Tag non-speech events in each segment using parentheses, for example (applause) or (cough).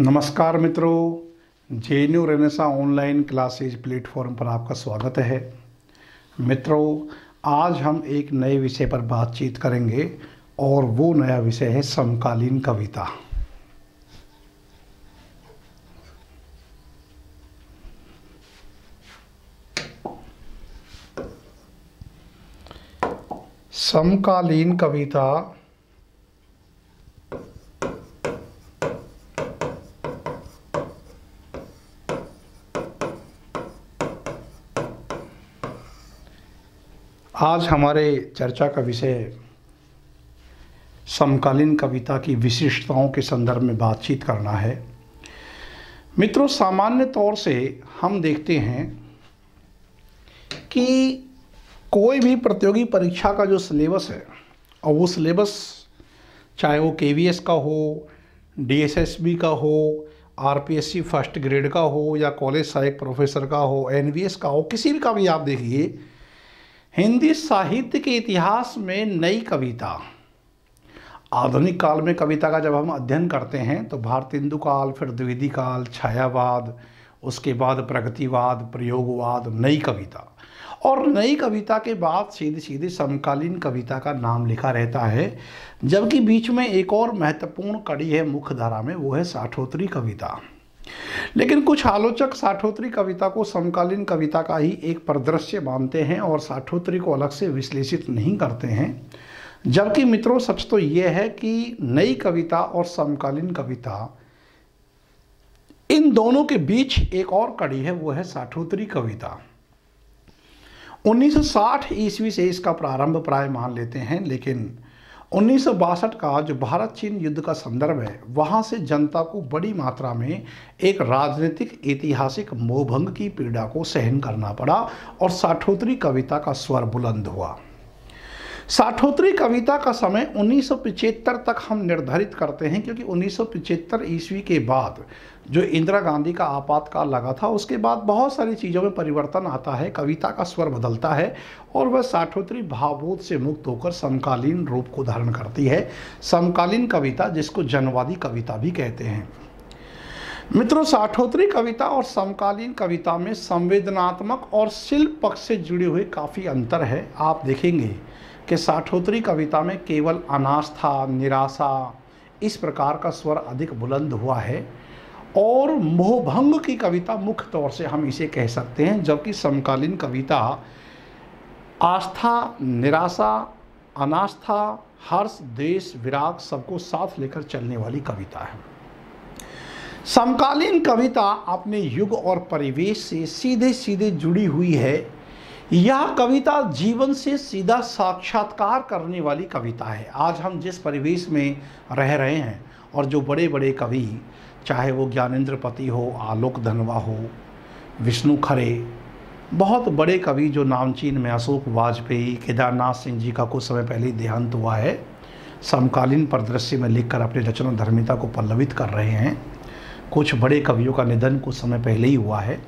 नमस्कार मित्रों J N U Renaissance online classes platform पर आपका स्वागत है मित्रों आज हम एक नए विषय पर बातचीत करेंगे और वो नया विषय है समकालीन कविता समकालीन कविता आज हमारे चर्चा का विषय समकालीन कविता की विशिष्टताओं के संदर्भ में बातचीत करना है मित्रों सामान्य तौर से हम देखते हैं कि कोई भी प्रतियोगी परीक्षा का जो सिलेबस है और वो सिलेबस चाहे वो के का हो डी का हो आर फर्स्ट ग्रेड का हो या कॉलेज सहायक प्रोफेसर का हो एन का हो किसी भी का भी आप देखिए हिंदी साहित्य के इतिहास में नई कविता आधुनिक काल में कविता का जब हम अध्ययन करते हैं तो भारतेंदु काल फिर द्विवेदी काल छायावाद उसके बाद प्रगतिवाद प्रयोगवाद नई कविता और नई कविता के बाद सीधे सीधे समकालीन कविता का नाम लिखा रहता है जबकि बीच में एक और महत्वपूर्ण कड़ी है मुख्य धारा में वो है साठोत्री कविता लेकिन कुछ आलोचक साठोत्री कविता को समकालीन कविता का ही एक परिदृश्य मानते हैं और साठोत्री को अलग से विश्लेषित नहीं करते हैं जबकि मित्रों सच तो यह है कि नई कविता और समकालीन कविता इन दोनों के बीच एक और कड़ी है वो है साठोत्री कविता 1960 ईस्वी से इसका प्रारंभ प्राय मान लेते हैं लेकिन उन्नीस का जो भारत चीन युद्ध का संदर्भ है वहाँ से जनता को बड़ी मात्रा में एक राजनीतिक ऐतिहासिक मोहभंग की पीड़ा को सहन करना पड़ा और साठोत्री कविता का स्वर बुलंद हुआ साठोत्री कविता का समय उन्नीस तक हम निर्धारित करते हैं क्योंकि उन्नीस ईस्वी के बाद जो इंदिरा गांधी का आपातकाल लगा था उसके बाद बहुत सारी चीज़ों में परिवर्तन आता है कविता का स्वर बदलता है और वह साठोत्री भावबोध से मुक्त होकर समकालीन रूप को धारण करती है समकालीन कविता जिसको जनवादी कविता भी कहते हैं मित्रों साठोत्री कविता और समकालीन कविता में संवेदनात्मक और शिल्प पक्ष से जुड़े हुए काफ़ी अंतर है आप देखेंगे कि साठोत्री कविता में केवल अनास्था निराशा इस प्रकार का स्वर अधिक बुलंद हुआ है और मोहभंग की कविता मुख्य तौर से हम इसे कह सकते हैं जबकि समकालीन कविता आस्था निराशा अनास्था हर्ष देश विराग सबको साथ लेकर चलने वाली कविता है समकालीन कविता अपने युग और परिवेश से सीधे सीधे जुड़ी हुई है यह कविता जीवन से सीधा साक्षात्कार करने वाली कविता है आज हम जिस परिवेश में रह रहे हैं और जो बड़े बड़े कवि चाहे वो ज्ञानेन्द्र पति हो आलोक धनवा हो विष्णु खरे बहुत बड़े कवि जो नामचीन में अशोक वाजपेयी केदारनाथ सिंह जी का कुछ समय पहले देहांत हुआ है समकालीन परिदृश्य में लिखकर अपनी रचना धर्मिता को पल्लवित कर रहे हैं कुछ बड़े कवियों का निधन कुछ समय पहले ही हुआ है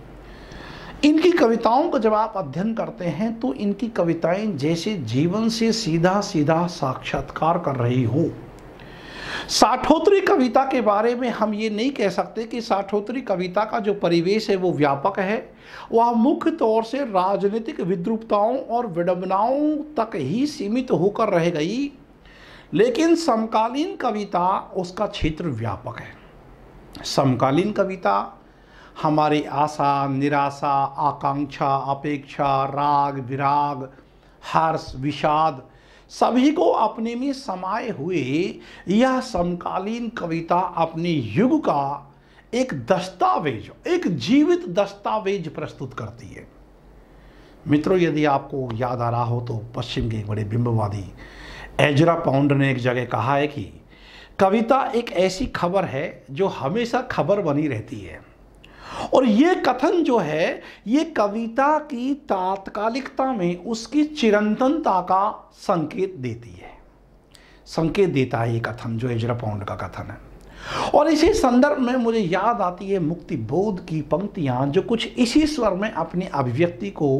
इनकी कविताओं का जब आप अध्ययन करते हैं तो इनकी कविताएं जैसे जीवन से सीधा सीधा साक्षात्कार कर रही हो साठोत्री कविता के बारे में हम ये नहीं कह सकते कि साठोत्री कविता का जो परिवेश है वो व्यापक है वह मुख्य तौर से राजनीतिक विद्रुपताओं और विडंबनाओं तक ही सीमित होकर रह गई लेकिन समकालीन कविता उसका क्षेत्र व्यापक है समकालीन कविता हमारी आशा निराशा आकांक्षा अपेक्षा राग विराग हर्ष विषाद सभी को अपने में समाये हुए यह समकालीन कविता अपने युग का एक दस्तावेज एक जीवित दस्तावेज प्रस्तुत करती है मित्रों यदि आपको याद आ रहा हो तो पश्चिम के एक बड़े बिंबवादी एजरा पाउंड ने एक जगह कहा है कि कविता एक ऐसी खबर है जो हमेशा खबर बनी रहती है और ये कथन जो है ये कविता की तात्कालिकता में उसकी चिरंतनता का संकेत देती है संकेत देता है ये कथन जो एजरा पाउंड का कथन है और इसी संदर्भ में मुझे याद आती है मुक्ति बोध की पंक्तियां जो कुछ इसी स्वर में अपनी अभिव्यक्ति को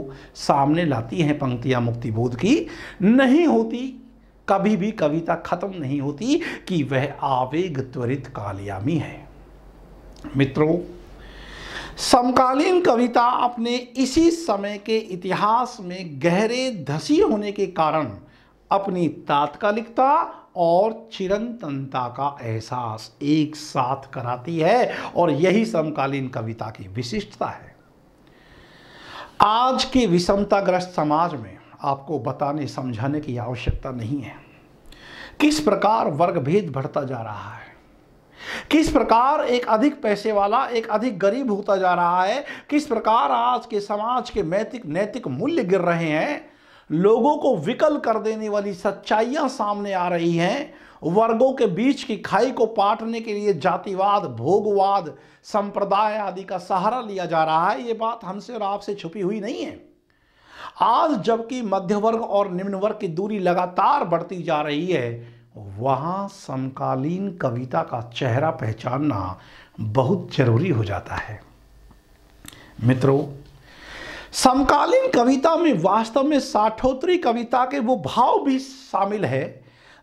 सामने लाती हैं पंक्तियां मुक्ति बोध की नहीं होती कभी भी कविता खत्म नहीं होती कि वह आवेग त्वरित कालयामी है मित्रों समकालीन कविता अपने इसी समय के इतिहास में गहरे धसी होने के कारण अपनी तात्कालिकता और चिरंतनता का एहसास एक साथ कराती है और यही समकालीन कविता की विशिष्टता है आज के विषमताग्रस्त समाज में आपको बताने समझाने की आवश्यकता नहीं है किस प्रकार वर्गभेद बढ़ता जा रहा है किस प्रकार एक अधिक पैसे वाला एक अधिक गरीब होता जा रहा है किस प्रकार आज के समाज के नैतिक नैतिक मूल्य गिर रहे हैं लोगों को विकल कर देने वाली सच्चाइयां सामने आ रही हैं वर्गों के बीच की खाई को पाटने के लिए जातिवाद भोगवाद संप्रदाय आदि का सहारा लिया जा रहा है ये बात हमसे और आपसे छुपी हुई नहीं है आज जबकि मध्य वर्ग और निम्न वर्ग की दूरी लगातार बढ़ती जा रही है वहाँ समकालीन कविता का चेहरा पहचानना बहुत जरूरी हो जाता है मित्रों समकालीन कविता में वास्तव में साठोत्री कविता के वो भाव भी शामिल है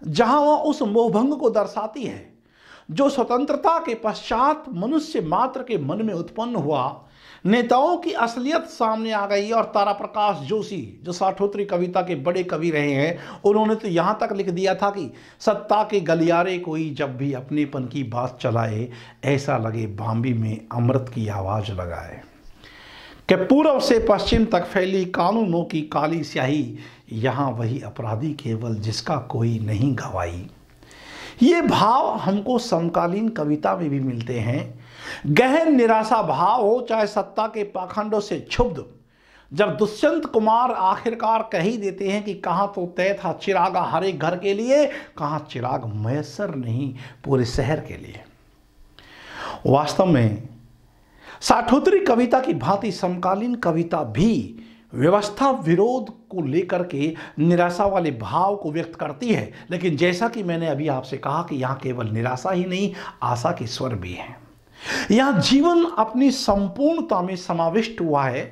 जहां वह उस मोहभंग को दर्शाती है जो स्वतंत्रता के पश्चात मनुष्य मात्र के मन में उत्पन्न हुआ नेताओं की असलियत सामने आ गई और तारा प्रकाश जोशी जो साठोत्री कविता के बड़े कवि रहे हैं उन्होंने तो यहाँ तक लिख दिया था कि सत्ता के गलियारे कोई जब भी अपनेपन की बात चलाए ऐसा लगे बाम्बी में अमृत की आवाज़ लगाए कि पूर्व से पश्चिम तक फैली कानूनों की काली स्याही यहाँ वही अपराधी केवल जिसका कोई नहीं गवाई ये भाव हमको समकालीन कविता में भी मिलते हैं गहन निराशा भाव हो चाहे सत्ता के पाखंडों से क्षुब्ध जब दुष्यंत कुमार आखिरकार कह ही देते हैं कि कहाँ तो तय था चिराग हर एक घर के लिए कहाँ चिराग मैसर नहीं पूरे शहर के लिए वास्तव में साठोत्री कविता की भांति समकालीन कविता भी व्यवस्था विरोध को लेकर के निराशा वाले भाव को व्यक्त करती है लेकिन जैसा कि मैंने अभी आपसे कहा कि यहाँ केवल निराशा ही नहीं आशा के स्वर भी हैं यहां जीवन अपनी संपूर्णता में समाविष्ट हुआ है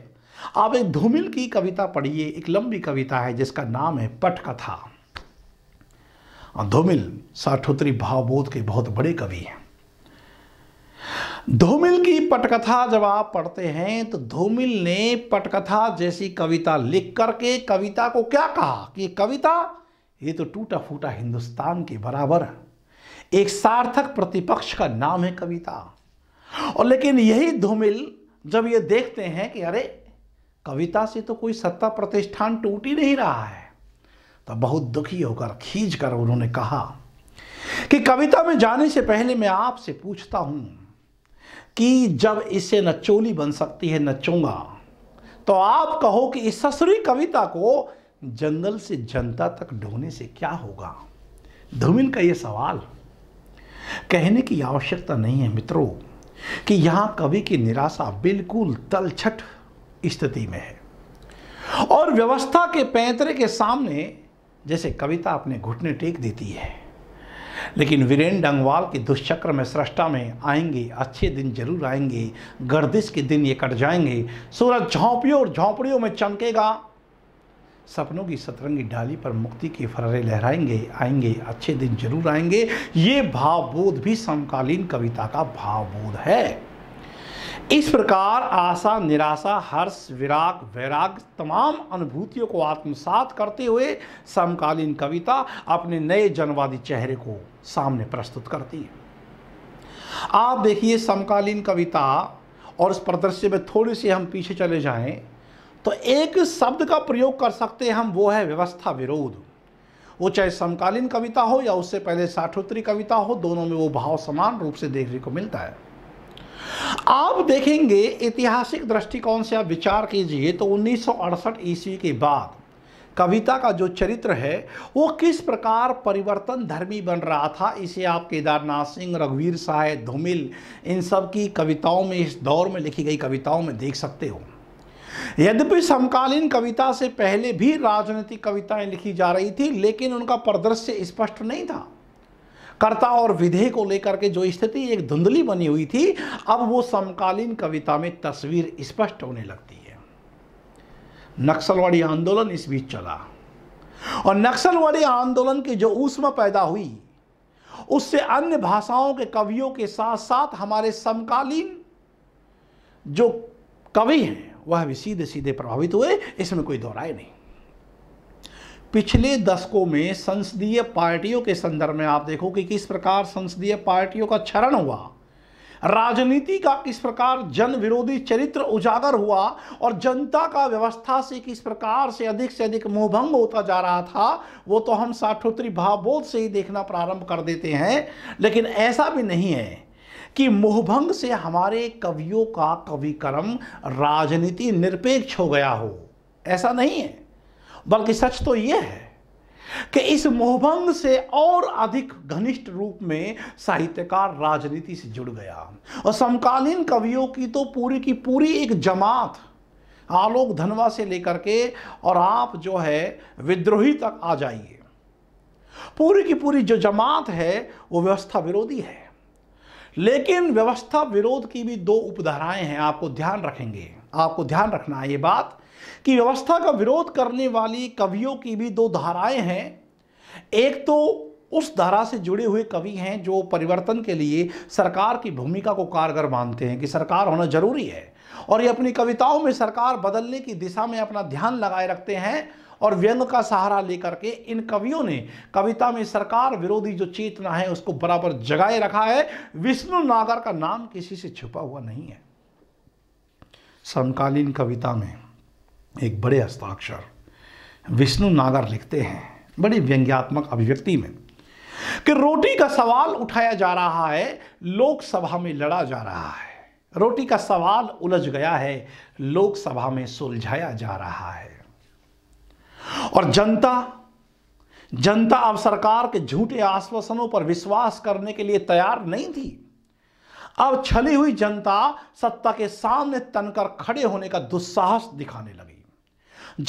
आप एक धूमिल की कविता पढ़िए एक लंबी कविता है जिसका नाम है पटकथा हाँ, धूमिल साठोत्री भावबोध के बहुत बड़े कवि हैं धूमिल की पटकथा जब आप पढ़ते हैं तो धूमिल ने पटकथा जैसी कविता लिख करके कविता को क्या कहा कि कविता ये तो टूटा फूटा हिंदुस्तान के बराबर एक सार्थक प्रतिपक्ष का नाम है कविता और लेकिन यही धूमिल जब ये देखते हैं कि अरे कविता से तो कोई सत्ता प्रतिष्ठान टूट ही नहीं रहा है तो बहुत दुखी होकर खींच कर उन्होंने कहा कि कविता में जाने से पहले मैं आपसे पूछता हूं कि जब न नचोली बन सकती है नचूंगा तो आप कहो कि इस ससुरी कविता को जंगल से जनता तक ढोने से क्या होगा धूमिल का यह सवाल कहने की आवश्यकता नहीं है मित्रों कि यहां कवि की निराशा बिल्कुल तलछट स्थिति में है और व्यवस्था के पैंतरे के सामने जैसे कविता अपने घुटने टेक देती है लेकिन वीरेन डंगवाल के दुष्चक्र में सृष्टा में आएंगे अच्छे दिन जरूर आएंगे गर्दिश के दिन ये कट जाएंगे सूरज झोंपड़ियों और झोंपड़ियों में चमकेगा सपनों की सतरंगी डाली पर मुक्ति की फर्रे लहराएंगे आएंगे अच्छे दिन जरूर आएंगे ये भावबोध भी समकालीन कविता का भावबोध है इस प्रकार आशा निराशा हर्ष विराग वैराग तमाम अनुभूतियों को आत्मसात करते हुए समकालीन कविता अपने नए जनवादी चेहरे को सामने प्रस्तुत करती है आप देखिए समकालीन कविता और इस प्रदर्श्य में थोड़ी से हम पीछे चले जाएं तो एक शब्द का प्रयोग कर सकते हैं हम वो है व्यवस्था विरोध वो चाहे समकालीन कविता हो या उससे पहले साठोत्तरी कविता हो दोनों में वो भाव समान रूप से देखने को मिलता है आप देखेंगे ऐतिहासिक दृष्टिकोण से आप विचार कीजिए तो 1968 ईस्वी के बाद कविता का जो चरित्र है वो किस प्रकार परिवर्तन धर्मी बन रहा था इसे आप केदारनाथ सिंह रघुवीर सहाय धूमिल इन सब की कविताओं में इस दौर में लिखी गई कविताओं में देख सकते हो यद्यपि समकालीन कविता से पहले भी राजनीतिक कविताएं लिखी जा रही थी लेकिन उनका परदृश्य स्पष्ट नहीं था कर्ता और विधेय को लेकर के जो स्थिति एक धुंधली बनी हुई थी अब वो समकालीन कविता में तस्वीर स्पष्ट होने लगती है नक्सलवाड़ी आंदोलन इस बीच चला और नक्सलवाड़ी आंदोलन की जो ऊष्मा पैदा हुई उससे अन्य भाषाओं के कवियों के साथ साथ हमारे समकालीन जो कवि हैं वह भी सीधे सीधे प्रभावित हुए इसमें कोई दोहराए नहीं पिछले दशकों में संसदीय पार्टियों के संदर्भ में आप देखो कि किस प्रकार संसदीय पार्टियों का क्षरण हुआ राजनीति का किस प्रकार जन विरोधी चरित्र उजागर हुआ और जनता का व्यवस्था से किस प्रकार से अधिक से अधिक मोहभंग होता जा रहा था वो तो हम साठोत्री भावबोध से ही देखना प्रारंभ कर देते हैं लेकिन ऐसा भी नहीं है कि मोहभंग से हमारे कवियों का कविक्रम राजनीति निरपेक्ष हो गया हो ऐसा नहीं है बल्कि सच तो यह है कि इस मोहभंग से और अधिक घनिष्ठ रूप में साहित्यकार राजनीति से जुड़ गया और समकालीन कवियों की तो पूरी की पूरी एक जमात आलोक धनवा से लेकर के और आप जो है विद्रोही तक आ जाइए पूरी की पूरी जो जमात है वो व्यवस्था विरोधी है लेकिन व्यवस्था विरोध की भी दो उपधाराएं हैं आपको ध्यान रखेंगे आपको ध्यान रखना है ये बात कि व्यवस्था का विरोध करने वाली कवियों की भी दो धाराएं हैं एक तो उस धारा से जुड़े हुए कवि हैं जो परिवर्तन के लिए सरकार की भूमिका को कारगर मानते हैं कि सरकार होना जरूरी है और ये अपनी कविताओं में सरकार बदलने की दिशा में अपना ध्यान लगाए रखते हैं और व्यंग का सहारा लेकर के इन कवियों ने कविता में सरकार विरोधी जो चेतना है उसको बराबर जगाए रखा है विष्णु नागर का नाम किसी से छुपा हुआ नहीं है समकालीन कविता में एक बड़े हस्ताक्षर विष्णु नागर लिखते हैं बड़ी व्यंग्यात्मक अभिव्यक्ति में कि रोटी का सवाल उठाया जा रहा है लोकसभा में लड़ा जा रहा है रोटी का सवाल उलझ गया है लोकसभा में सुलझाया जा रहा है और जनता जनता अब सरकार के झूठे आश्वासनों पर विश्वास करने के लिए तैयार नहीं थी अब छली हुई जनता सत्ता के सामने तनकर खड़े होने का दुस्साहस दिखाने लगी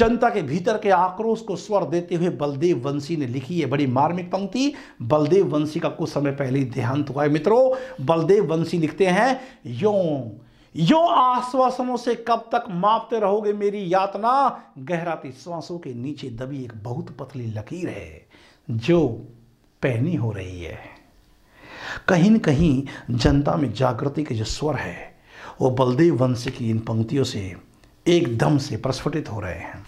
जनता के भीतर के आक्रोश को स्वर देते हुए बलदेव वंशी ने लिखी है बड़ी मार्मिक पंक्ति बलदेव वंशी का कुछ समय पहले देहांत हुआ है मित्रों बलदेव वंशी लिखते हैं यों यो आश्वासनों से कब तक मापते रहोगे मेरी यातना गहराती श्वासों के नीचे दबी एक बहुत पतली लकीर है जो पहनी हो रही है कहीं न कहीं जनता में जागृति के जो स्वर है वो बलदेव वंश की इन पंक्तियों से एकदम से प्रस्फुटित हो रहे हैं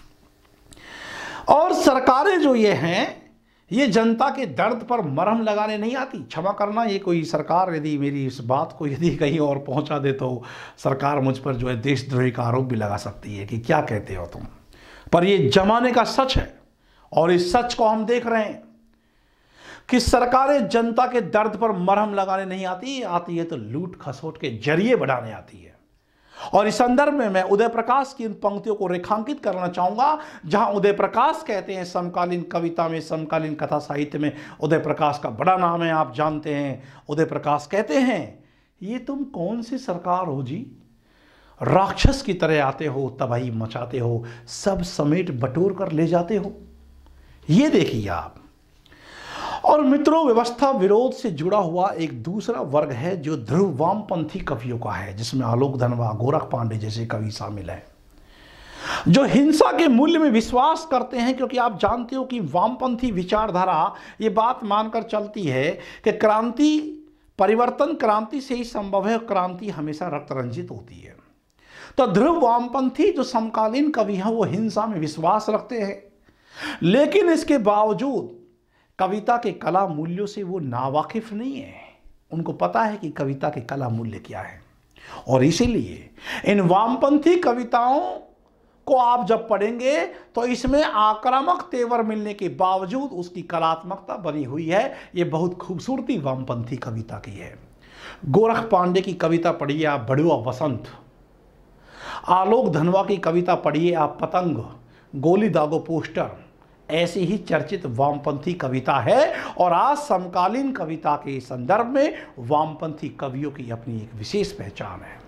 और सरकारें जो ये हैं ये जनता के दर्द पर मरहम लगाने नहीं आती क्षमा करना ये कोई सरकार यदि मेरी इस बात को यदि कहीं और पहुंचा दे तो सरकार मुझ पर जो है देशद्रोही का आरोप भी लगा सकती है कि क्या कहते हो तुम पर ये जमाने का सच है और इस सच को हम देख रहे हैं कि सरकारें जनता के दर्द पर मरहम लगाने नहीं आती आती है तो लूट खसोट के जरिए बढ़ाने आती है और इस संदर्भ में मैं उदय प्रकाश की इन पंक्तियों को रेखांकित करना चाहूंगा जहां उदय प्रकाश कहते हैं समकालीन कविता में समकालीन कथा साहित्य में उदय प्रकाश का बड़ा नाम है आप जानते हैं उदय प्रकाश कहते हैं ये तुम कौन सी सरकार हो जी राक्षस की तरह आते हो तबाही मचाते हो सब समेट बटोर कर ले जाते हो ये देखिए आप और मित्रों व्यवस्था विरोध से जुड़ा हुआ एक दूसरा वर्ग है जो ध्रुव वामपंथी कवियों का है जिसमें आलोक धनवा गोरख पांडे जैसे कवि शामिल हैं जो हिंसा के मूल्य में विश्वास करते हैं क्योंकि आप जानते हो कि वामपंथी विचारधारा ये बात मानकर चलती है कि क्रांति परिवर्तन क्रांति से ही संभव है क्रांति हमेशा रक्तरंजित होती है तो ध्रुव वामपंथी जो समकालीन कवि हैं वो हिंसा में विश्वास रखते हैं लेकिन इसके बावजूद कविता के कला मूल्यों से वो नावाकिफ नहीं है उनको पता है कि कविता के कला मूल्य क्या है और इसीलिए इन वामपंथी कविताओं को आप जब पढ़ेंगे तो इसमें आक्रामक तेवर मिलने के बावजूद उसकी कलात्मकता बनी हुई है ये बहुत खूबसूरती वामपंथी कविता की है गोरख पांडे की कविता पढ़िए आप बड़ुआ वसंत आलोक धनवा की कविता पढ़िए आप पतंग गोली दागो पोस्टर ऐसी ही चर्चित वामपंथी कविता है और आज समकालीन कविता के संदर्भ में वामपंथी कवियों की अपनी एक विशेष पहचान है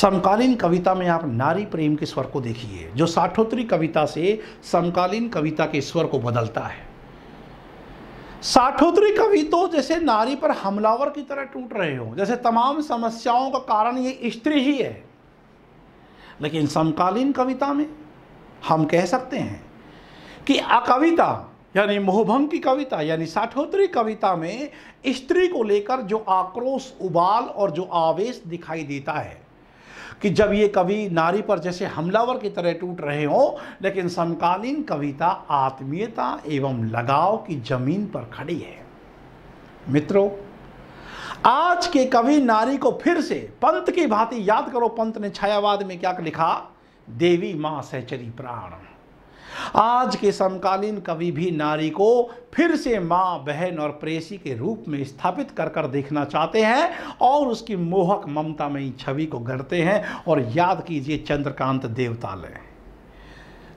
समकालीन कविता में आप नारी प्रेम के स्वर को देखिए जो साठोत्री कविता से समकालीन कविता के स्वर को बदलता है साठोत्री कवि तो जैसे नारी पर हमलावर की तरह टूट रहे हो जैसे तमाम समस्याओं का कारण ये स्त्री ही है लेकिन समकालीन कविता में हम कह सकते हैं कि कविता यानी मोहभंग की कविता यानी साठोत्री कविता में स्त्री को लेकर जो आक्रोश उबाल और जो आवेश दिखाई देता है कि जब ये कवि नारी पर जैसे हमलावर की तरह टूट रहे हों लेकिन समकालीन कविता आत्मीयता एवं लगाव की जमीन पर खड़ी है मित्रों आज के कवि नारी को फिर से पंत की भांति याद करो पंत ने छायावाद में क्या लिखा देवी माँ सहचरी प्राण आज के समकालीन कवि भी नारी को फिर से माँ बहन और प्रेसी के रूप में स्थापित कर कर देखना चाहते हैं और उसकी मोहक ममता इन छवि को गढ़ते हैं और याद कीजिए चंद्रकांत देवतालय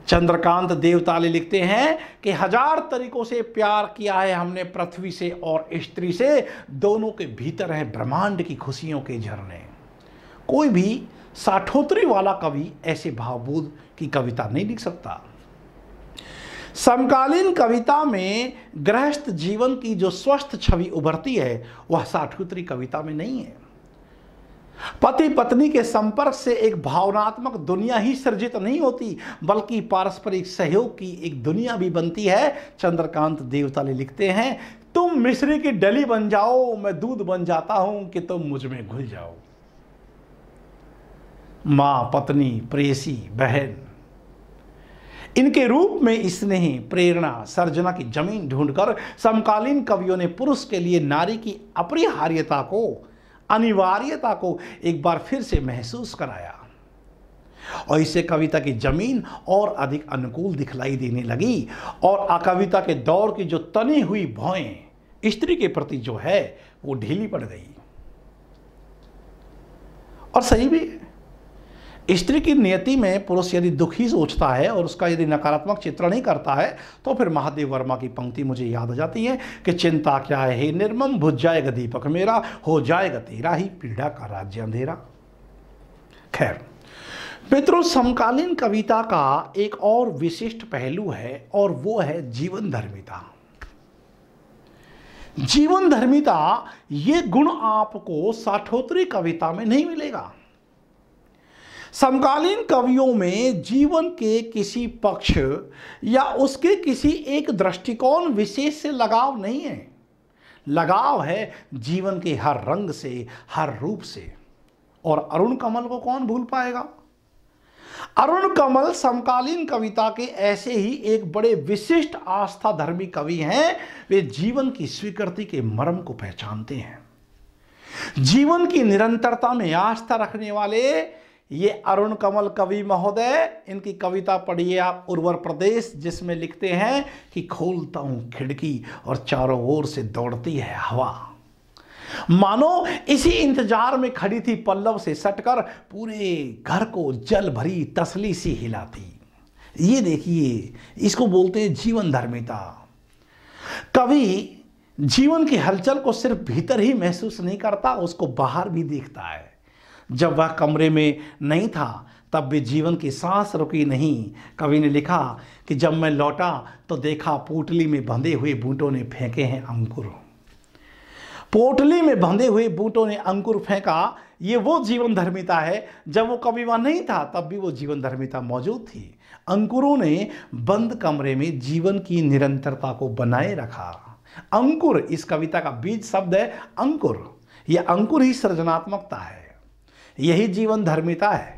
चंद्रकांत देवताले लिखते हैं कि हजार तरीकों से प्यार किया है हमने पृथ्वी से और स्त्री से दोनों के भीतर है ब्रह्मांड की खुशियों के झरने कोई भी साठोत्री वाला कवि ऐसे भावबोध की कविता नहीं लिख सकता समकालीन कविता में गृहस्थ जीवन की जो स्वस्थ छवि उभरती है वह साठुत्री कविता में नहीं है पति पत्नी के संपर्क से एक भावनात्मक दुनिया ही सृजित नहीं होती बल्कि पारस्परिक सहयोग की एक दुनिया भी बनती है चंद्रकांत देवताले लिखते हैं तुम मिश्री की डली बन जाओ मैं दूध बन जाता हूं कि तुम मुझ में घुल जाओ मां पत्नी प्रेसी बहन इनके रूप में स्नेह प्रेरणा सर्जना की जमीन ढूंढकर समकालीन कवियों ने पुरुष के लिए नारी की अपरिहार्यता को अनिवार्यता को एक बार फिर से महसूस कराया और इससे कविता की जमीन और अधिक अनुकूल दिखलाई देने लगी और अकविता के दौर की जो तनी हुई भौएं स्त्री के प्रति जो है वो ढीली पड़ गई और सही भी है स्त्री की नियति में पुरुष यदि दुखी सोचता है और उसका यदि नकारात्मक चित्रण ही करता है तो फिर महादेव वर्मा की पंक्ति मुझे याद आ जाती है कि चिंता क्या है निर्मम भुज जाएगा दीपक मेरा हो जाएगा तेरा ही पीड़ा का राज्य अंधेरा खैर मित्रों समकालीन कविता का एक और विशिष्ट पहलू है और वो है जीवन धर्मिता जीवन धर्मिता ये गुण आपको साठोत्री कविता में नहीं मिलेगा समकालीन कवियों में जीवन के किसी पक्ष या उसके किसी एक दृष्टिकोण विशेष से लगाव नहीं है लगाव है जीवन के हर रंग से हर रूप से और अरुण कमल को कौन भूल पाएगा अरुण कमल समकालीन कविता के ऐसे ही एक बड़े विशिष्ट आस्था धर्मी कवि हैं वे जीवन की स्वीकृति के मर्म को पहचानते हैं जीवन की निरंतरता में आस्था रखने वाले ये अरुण कमल कवि महोदय इनकी कविता पढ़िए आप उर्वर प्रदेश जिसमें लिखते हैं कि खोलता हूं खिड़की और चारों ओर से दौड़ती है हवा मानो इसी इंतजार में खड़ी थी पल्लव से सटकर पूरे घर को जल भरी तसली सी हिलाती ये देखिए इसको बोलते हैं जीवन धर्मिता कवि जीवन की हलचल को सिर्फ भीतर ही महसूस नहीं करता उसको बाहर भी देखता है जब वह कमरे में नहीं था तब भी जीवन की सांस रुकी नहीं कवि ने लिखा कि जब मैं लौटा तो देखा पोटली में बंधे हुए बूटों ने फेंके हैं अंकुर पोटली में बंधे हुए बूटों ने अंकुर फेंका ये वो जीवन धर्मिता है जब वो कभी वहाँ नहीं था तब भी वो जीवन धर्मिता मौजूद थी अंकुरों ने बंद कमरे में जीवन की निरंतरता को बनाए रखा अंकुर इस कविता का बीज शब्द है अंकुर यह अंकुर ही सृजनात्मकता है यही जीवन धर्मिता है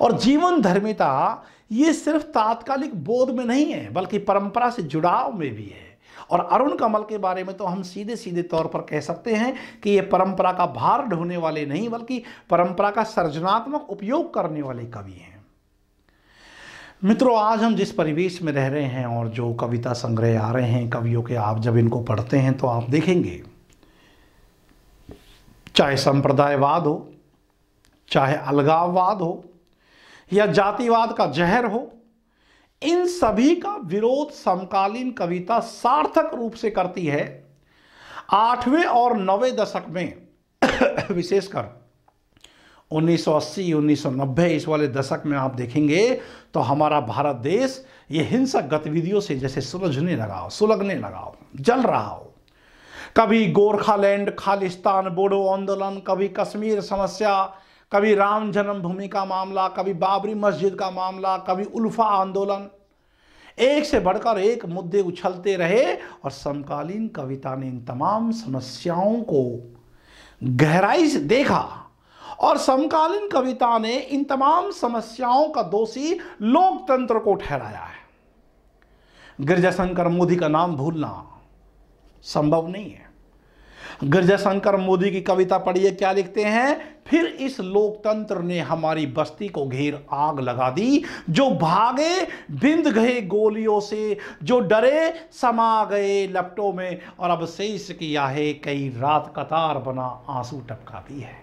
और जीवन धर्मिता ये सिर्फ तात्कालिक बोध में नहीं है बल्कि परंपरा से जुड़ाव में भी है और अरुण कमल के बारे में तो हम सीधे सीधे तौर पर कह सकते हैं कि ये परंपरा का भार ढोने वाले नहीं बल्कि परंपरा का सृजनात्मक उपयोग करने वाले कवि हैं मित्रों आज हम जिस परिवेश में रह रहे हैं और जो कविता संग्रह आ रहे हैं कवियों के आप जब इनको पढ़ते हैं तो आप देखेंगे चाहे संप्रदायवाद हो चाहे अलगाववाद हो या जातिवाद का जहर हो इन सभी का विरोध समकालीन कविता सार्थक रूप से करती है आठवें और नवे दशक में (coughs) विशेषकर 1980, 1990 इस वाले दशक में आप देखेंगे तो हमारा भारत देश ये हिंसक गतिविधियों से जैसे सुलझने लगा हो सुलगने लगा हो जल रहा हो कभी गोरखालैंड खालिस्तान बोडो आंदोलन कभी कश्मीर समस्या कभी राम जन्मभूमि का मामला कभी बाबरी मस्जिद का मामला कभी उल्फा आंदोलन एक से बढ़कर एक मुद्दे उछलते रहे और समकालीन कविता ने इन तमाम समस्याओं को गहराई से देखा और समकालीन कविता ने इन तमाम समस्याओं का दोषी लोकतंत्र को ठहराया है गिरजाशंकर मोदी का नाम भूलना संभव नहीं है गिरजा शंकर मोदी की कविता पढ़िए क्या लिखते हैं फिर इस लोकतंत्र ने हमारी बस्ती को घेर आग लगा दी जो भागे बिंद गए गोलियों से जो डरे समा गए लपटों में और अब शेष किया है कई रात कतार बना आंसू टपका भी है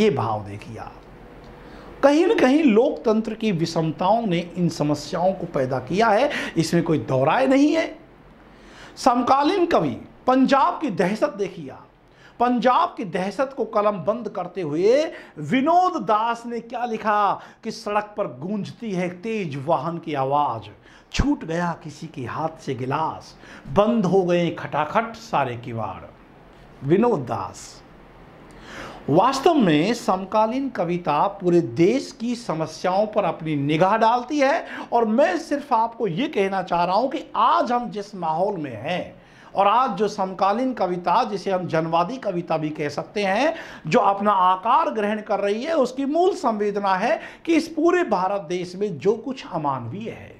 ये भाव देखिए आप कहीं ना कहीं लोकतंत्र की विषमताओं ने इन समस्याओं को पैदा किया है इसमें कोई दोहराए नहीं है समकालीन कवि पंजाब की दहशत देखिए आप पंजाब की दहशत को कलम बंद करते हुए विनोद दास ने क्या लिखा कि सड़क पर गूंजती है तेज वाहन की आवाज़ छूट गया किसी के हाथ से गिलास बंद हो गए खटाखट सारे किवाड़ विनोद दास वास्तव में समकालीन कविता पूरे देश की समस्याओं पर अपनी निगाह डालती है और मैं सिर्फ आपको ये कहना चाह रहा हूं कि आज हम जिस माहौल में हैं और आज जो समकालीन कविता जिसे हम जनवादी कविता भी कह सकते हैं जो अपना आकार ग्रहण कर रही है उसकी मूल संवेदना है कि इस पूरे भारत देश में जो कुछ अमानवीय है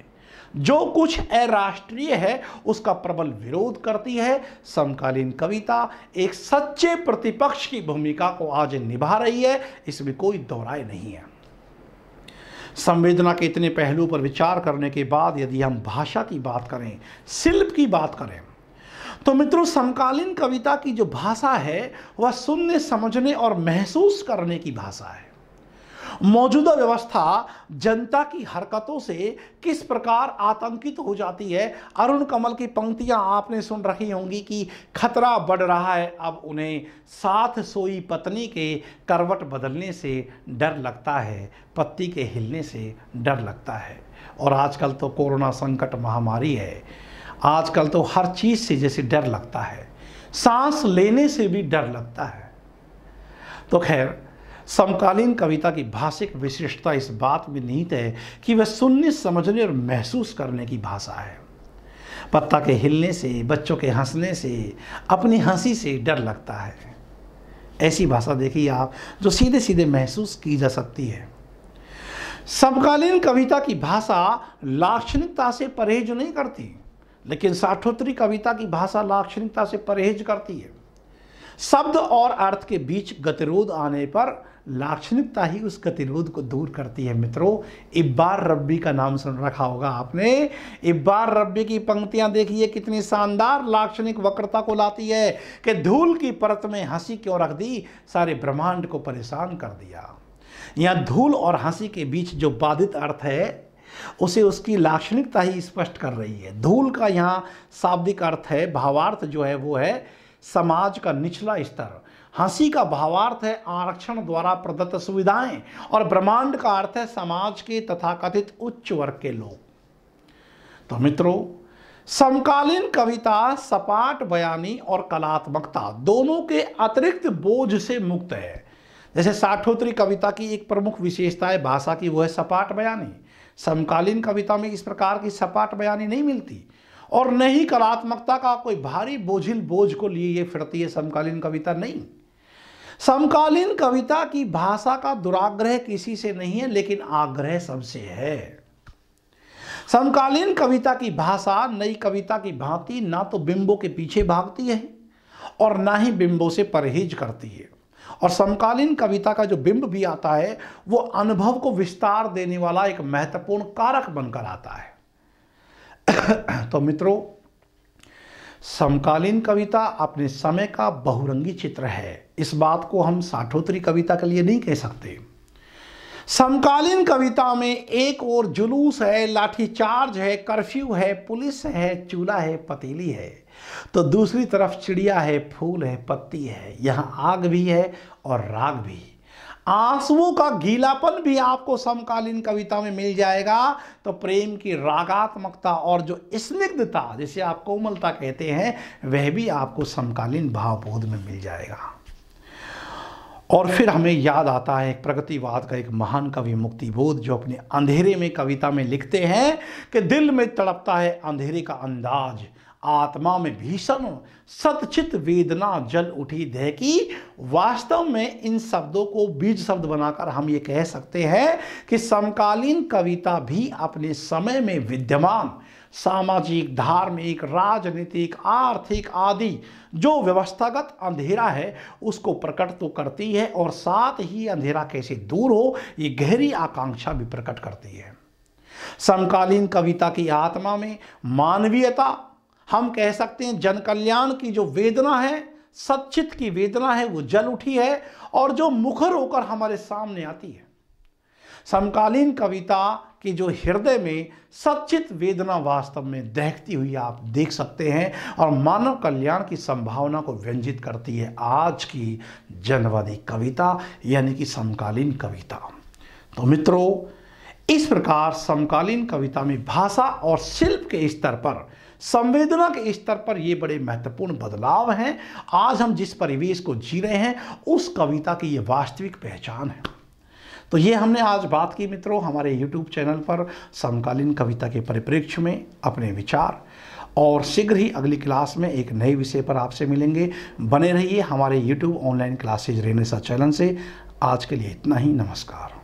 जो कुछ अराष्ट्रीय है उसका प्रबल विरोध करती है समकालीन कविता एक सच्चे प्रतिपक्ष की भूमिका को आज निभा रही है इसमें कोई दोहराए नहीं है संवेदना के इतने पहलू पर विचार करने के बाद यदि हम भाषा की बात करें शिल्प की बात करें तो मित्रों समकालीन कविता की जो भाषा है वह सुनने समझने और महसूस करने की भाषा है मौजूदा व्यवस्था जनता की हरकतों से किस प्रकार आतंकित हो जाती है अरुण कमल की पंक्तियां आपने सुन रखी होंगी कि खतरा बढ़ रहा है अब उन्हें साथ सोई पत्नी के करवट बदलने से डर लगता है पत्ती के हिलने से डर लगता है और आजकल तो कोरोना संकट महामारी है आजकल तो हर चीज़ से जैसे डर लगता है सांस लेने से भी डर लगता है तो खैर समकालीन कविता की भाषिक विशिष्टता इस बात में निहित है कि वह सुनने समझने और महसूस करने की भाषा है पत्ता के हिलने से बच्चों के हंसने से अपनी हंसी से डर लगता है ऐसी भाषा देखिए आप जो सीधे सीधे महसूस की जा सकती है समकालीन कविता की भाषा लाक्षणिकता से परहेज नहीं करती लेकिन साठोत्री कविता की भाषा लाक्षणिकता से परहेज करती है शब्द और अर्थ के बीच गतिरोध आने पर लाक्षणिकता ही उस गतिरोध को दूर करती है मित्रों इब्बार रब्बी का नाम सुन रखा होगा आपने इब्बार रब्बी की पंक्तियां देखिए कितनी शानदार लाक्षणिक वक्रता को लाती है कि धूल की परत में हंसी क्यों रख दी सारे ब्रह्मांड को परेशान कर दिया यहाँ धूल और हंसी के बीच जो बाधित अर्थ है उसे उसकी लाक्षणिकता ही स्पष्ट कर रही है धूल का यहाँ शाब्दिक अर्थ है भावार्थ जो है वो है समाज का निचला स्तर हंसी का भावार्थ है आरक्षण द्वारा प्रदत्त सुविधाएं और ब्रह्मांड का अर्थ है समाज के तथाकथित उच्च वर्ग के लोग तो मित्रों समकालीन कविता सपाट बयानी और कलात्मकता दोनों के अतिरिक्त बोझ से मुक्त है जैसे साठोत्री कविता की एक प्रमुख विशेषता है भाषा की वो है सपाट बयानी समकालीन कविता में इस प्रकार की सपाट बयानी नहीं मिलती और न ही कलात्मकता का कोई भारी बोझिल बोझ को लिए ये फिरती है समकालीन कविता नहीं समकालीन कविता की भाषा का दुराग्रह किसी से नहीं है लेकिन आग्रह सबसे है समकालीन कविता की भाषा नई कविता की भांति ना तो बिंबों के पीछे भागती है और ना ही बिंबों से परहेज करती है और समकालीन कविता का जो बिंब भी आता है वो अनुभव को विस्तार देने वाला एक महत्वपूर्ण कारक बनकर आता है (coughs) तो मित्रों समकालीन कविता अपने समय का बहुरंगी चित्र है इस बात को हम साठोत्री कविता के लिए नहीं कह सकते समकालीन कविता में एक और जुलूस है लाठीचार्ज है कर्फ्यू है पुलिस है चूल्हा है पतीली है तो दूसरी तरफ चिड़िया है फूल है पत्ती है यहाँ आग भी है और राग भी आंसुओं का गीलापन भी आपको समकालीन कविता में मिल जाएगा तो प्रेम की रागात्मकता और जो स्निग्धता जिसे आप कोमलता कहते हैं वह भी आपको समकालीन भावबोध में मिल जाएगा और फिर हमें याद आता है प्रगतिवाद का एक महान कवि मुक्ति बोध जो अपने अंधेरे में कविता में लिखते हैं कि दिल में तड़पता है अंधेरे का अंदाज़ आत्मा में भीषण सतचित वेदना जल उठी देह की वास्तव में इन शब्दों को बीज शब्द बनाकर हम ये कह सकते हैं कि समकालीन कविता भी अपने समय में विद्यमान सामाजिक धार्मिक राजनीतिक आर्थिक आदि जो व्यवस्थागत अंधेरा है उसको प्रकट तो करती है और साथ ही अंधेरा कैसे दूर हो ये गहरी आकांक्षा भी प्रकट करती है समकालीन कविता की आत्मा में मानवीयता हम कह सकते हैं जन कल्याण की जो वेदना है सचित की वेदना है वो जल उठी है और जो मुखर होकर हमारे सामने आती है समकालीन कविता की जो हृदय में सचित वेदना वास्तव में देखती हुई आप देख सकते हैं और मानव कल्याण की संभावना को व्यंजित करती है आज की जनवादी कविता यानी कि समकालीन कविता तो मित्रों इस प्रकार समकालीन कविता में भाषा और शिल्प के स्तर पर संवेदना के स्तर पर ये बड़े महत्वपूर्ण बदलाव हैं आज हम जिस परिवेश को जी रहे हैं उस कविता की ये वास्तविक पहचान है तो ये हमने आज बात की मित्रों हमारे YouTube चैनल पर समकालीन कविता के परिप्रेक्ष्य में अपने विचार और शीघ्र ही अगली क्लास में एक नए विषय पर आपसे मिलेंगे बने रहिए हमारे YouTube online classes Renaissance channel से आज के लिए इतना ही नमस्कार